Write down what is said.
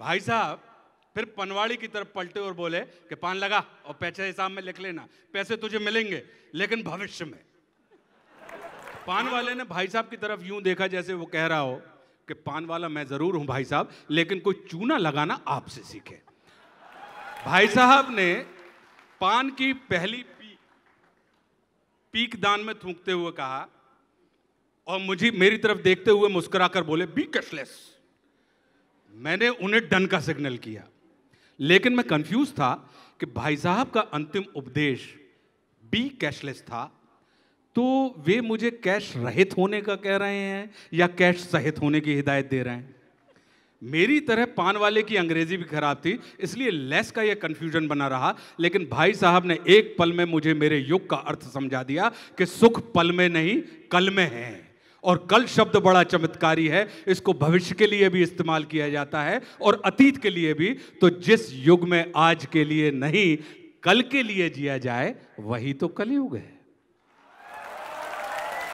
भाई साहब फिर पनवाड़ी की तरफ पलटे और बोले कि पान लगा और पैसे हिसाब में लिख लेना पैसे तुझे मिलेंगे लेकिन भविष्य में पान वाले ने भाई साहब की तरफ यूं देखा जैसे वो कह रहा हो कि पान वाला मैं जरूर हूं भाई साहब लेकिन कोई चूना लगाना आपसे सीखे भाई साहब ने पान की पहली पी पीक दान में थूकते हुए कहा और मुझे मेरी तरफ देखते हुए मुस्कुराकर बोले बी कैशलेस मैंने उन्हें डन का सिग्नल किया लेकिन मैं कंफ्यूज था कि भाई साहब का अंतिम उपदेश बी कैशलेस था तो वे मुझे कैश रहित होने का कह रहे हैं या कैश सहित होने की हिदायत दे रहे हैं मेरी तरह पान वाले की अंग्रेजी भी खराब थी इसलिए लेस का यह कन्फ्यूजन बना रहा लेकिन भाई साहब ने एक पल में मुझे मेरे युग का अर्थ समझा दिया कि सुख पल में नहीं कल में है और कल शब्द बड़ा चमत्कारी है इसको भविष्य के लिए भी इस्तेमाल किया जाता है और अतीत के लिए भी तो जिस युग में आज के लिए नहीं कल के लिए जिया जाए वही तो कलयुग है